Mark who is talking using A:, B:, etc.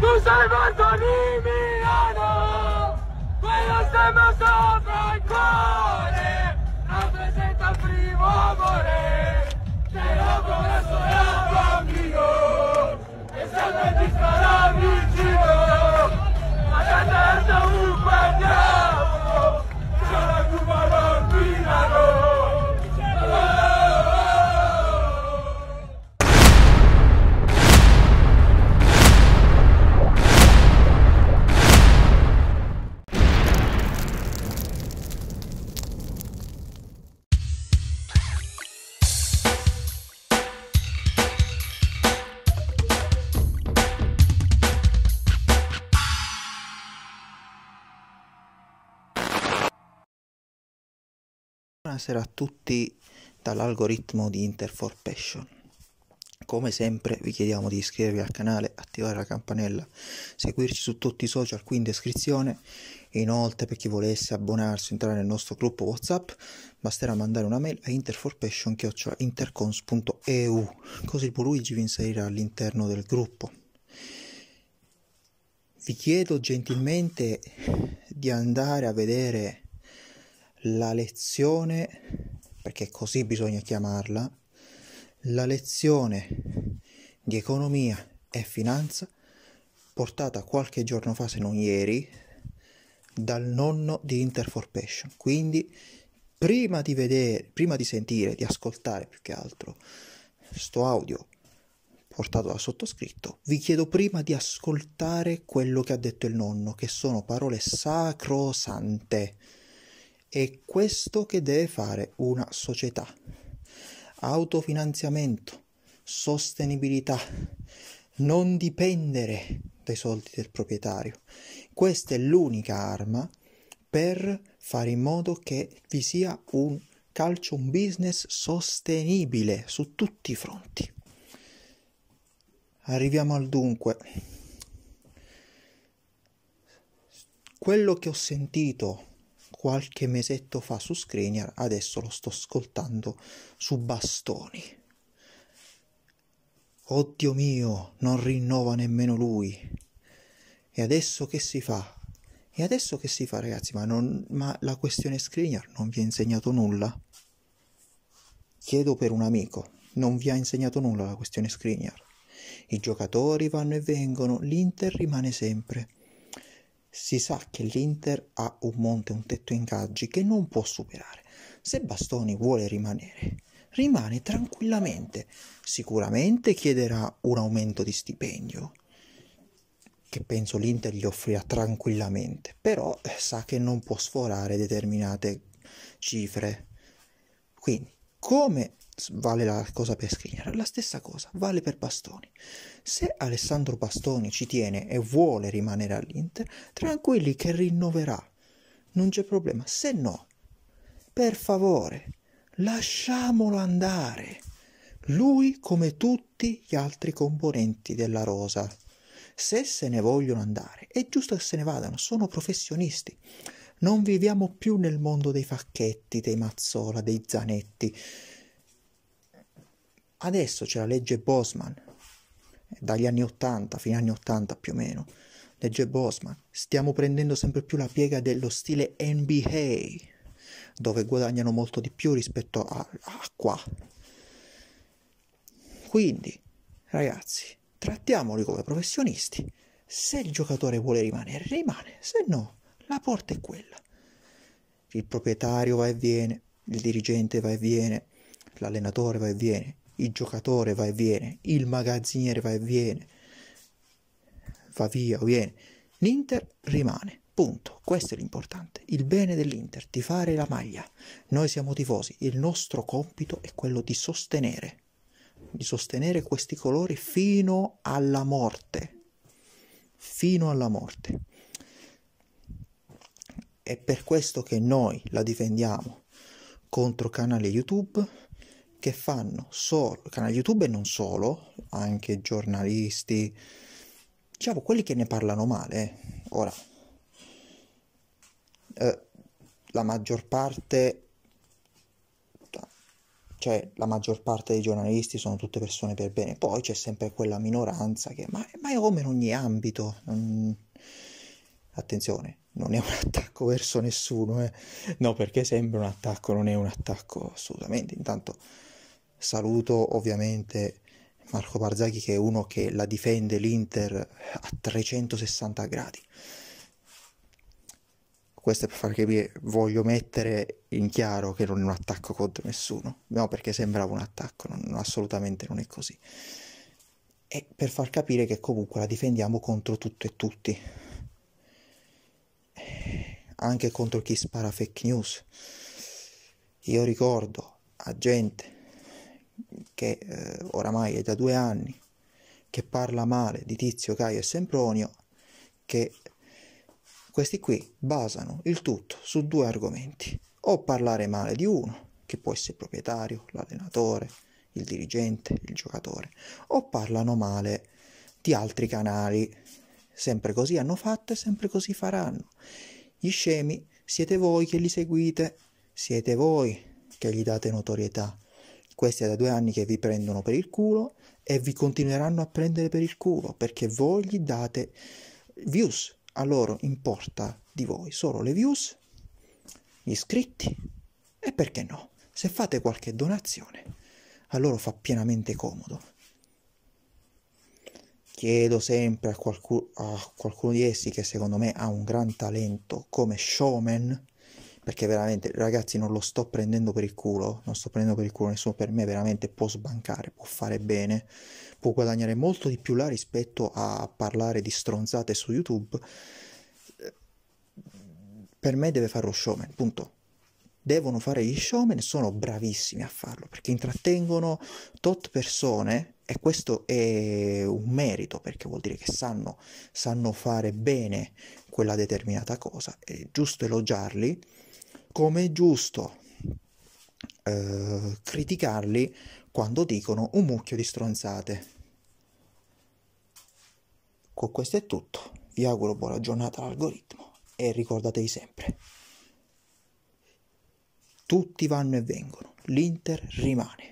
A: Tu sei morto di Milano, quello stemma sopra il cuore, rappresenta il primo amore, te lo promesso Buonasera a tutti dall'algoritmo di Interfor Passion. Come sempre vi chiediamo di iscrivervi al canale, attivare la campanella, seguirci su tutti i social qui in descrizione inoltre per chi volesse abbonarsi entrare nel nostro gruppo Whatsapp basterà mandare una mail a interforpassion.intercons.eu così poi Luigi vi inserirà all'interno del gruppo. Vi chiedo gentilmente di andare a vedere la lezione, perché così bisogna chiamarla, la lezione di economia e finanza portata qualche giorno fa, se non ieri, dal nonno di Interforpation. Quindi prima di vedere, prima di sentire, di ascoltare più che altro questo audio portato da sottoscritto, vi chiedo prima di ascoltare quello che ha detto il nonno, che sono parole sacrosante. È questo che deve fare una società. Autofinanziamento, sostenibilità, non dipendere dai soldi del proprietario. Questa è l'unica arma per fare in modo che vi sia un calcio, un business sostenibile su tutti i fronti. Arriviamo al dunque. Quello che ho sentito qualche mesetto fa su Screener, adesso lo sto ascoltando su bastoni. Oddio mio, non rinnova nemmeno lui. E adesso che si fa? E adesso che si fa, ragazzi? Ma, non, ma la questione Screener non vi ha insegnato nulla? Chiedo per un amico, non vi ha insegnato nulla la questione Screener. I giocatori vanno e vengono, l'Inter rimane sempre. Si sa che l'Inter ha un monte, un tetto in gaggi che non può superare. Se Bastoni vuole rimanere, rimane tranquillamente. Sicuramente chiederà un aumento di stipendio, che penso l'Inter gli offrirà tranquillamente, però eh, sa che non può sforare determinate cifre. Quindi, come vale la cosa per Skriniar, la stessa cosa vale per Bastoni. Se Alessandro Bastoni ci tiene e vuole rimanere all'Inter, tranquilli che rinnoverà, non c'è problema. Se no, per favore, lasciamolo andare. Lui come tutti gli altri componenti della rosa. Se se ne vogliono andare, è giusto che se ne vadano, sono professionisti. Non viviamo più nel mondo dei facchetti, dei mazzola, dei zanetti Adesso c'è la legge Bosman, eh, dagli anni 80, fino agli anni 80 più o meno, legge Bosman, stiamo prendendo sempre più la piega dello stile NBA, dove guadagnano molto di più rispetto a, a qua. Quindi, ragazzi, trattiamoli come professionisti. Se il giocatore vuole rimanere, rimane, se no, la porta è quella. Il proprietario va e viene, il dirigente va e viene, l'allenatore va e viene, il giocatore va e viene, il magazziniere va e viene, va via o viene. L'Inter rimane, punto. Questo è l'importante. Il bene dell'Inter, di fare la maglia. Noi siamo tifosi, il nostro compito è quello di sostenere, di sostenere questi colori fino alla morte. Fino alla morte. È per questo che noi la difendiamo contro canale YouTube, che fanno solo canali YouTube e non solo, anche giornalisti, diciamo quelli che ne parlano male. Eh. Ora, eh, la maggior parte, cioè la maggior parte dei giornalisti sono tutte persone per bene, poi c'è sempre quella minoranza che, ma, ma è come in ogni ambito, non... attenzione, non è un attacco verso nessuno, eh. no perché sembra un attacco, non è un attacco assolutamente, intanto Saluto ovviamente Marco Barzacchi che è uno che la difende l'Inter a 360 gradi. Questo è per far capire, voglio mettere in chiaro che non è un attacco contro nessuno, no perché sembrava un attacco, non, assolutamente non è così. E per far capire che comunque la difendiamo contro tutto e tutti, anche contro chi spara fake news. Io ricordo a gente che eh, oramai è da due anni che parla male di Tizio, Caio e Sempronio, che questi qui basano il tutto su due argomenti, o parlare male di uno, che può essere il proprietario, l'allenatore, il dirigente, il giocatore, o parlano male di altri canali. Sempre così hanno fatto e sempre così faranno. Gli scemi siete voi che li seguite, siete voi che gli date notorietà, questi è da due anni che vi prendono per il culo e vi continueranno a prendere per il culo perché voi gli date views. A loro importa di voi solo le views, gli iscritti e perché no? Se fate qualche donazione, a loro fa pienamente comodo. Chiedo sempre a, qualcu- a qualcuno di essi che secondo me ha un gran talento come showman perché veramente ragazzi non lo sto prendendo per il culo, non sto prendendo per il culo nessuno, per me veramente può sbancare, può fare bene, può guadagnare molto di più là rispetto a parlare di stronzate su YouTube. Per me deve fare lo showman, punto. Devono fare gli showman, sono bravissimi a farlo, perché intrattengono tot persone e questo è un merito perché vuol dire che sanno, sanno fare bene quella determinata cosa, è giusto elogiarli come è giusto eh, criticarli quando dicono un mucchio di stronzate. Con questo è tutto, vi auguro buona giornata all'algoritmo e ricordatevi sempre, tutti vanno e vengono, l'Inter rimane.